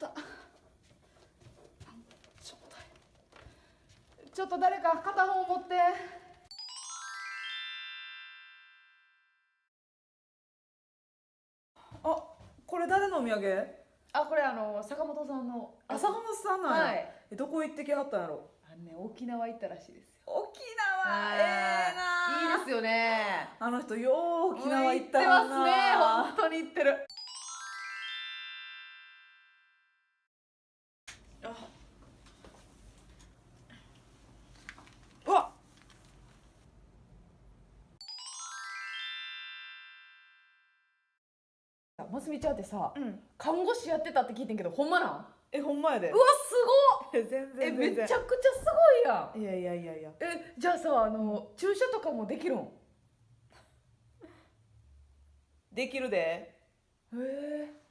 ったちょっと誰か片方持ってあこれ誰のお土産あこれあの坂本さんのあ坂本さんなんや、はい、どこ行ってきはったんやろあのね沖縄行ったらしいですよ沖縄ええー、ないいですよねあの人よう沖縄行ったらな行ってますね本当に行ってるますみちゃんってさ、うん、看護師やってたって聞いてんけどほんまなんえほんまやでうわすごっ 全然えめちゃくちゃすごいやんいやいやいやいやえじゃあさあの注射とかもできるんできるでへえ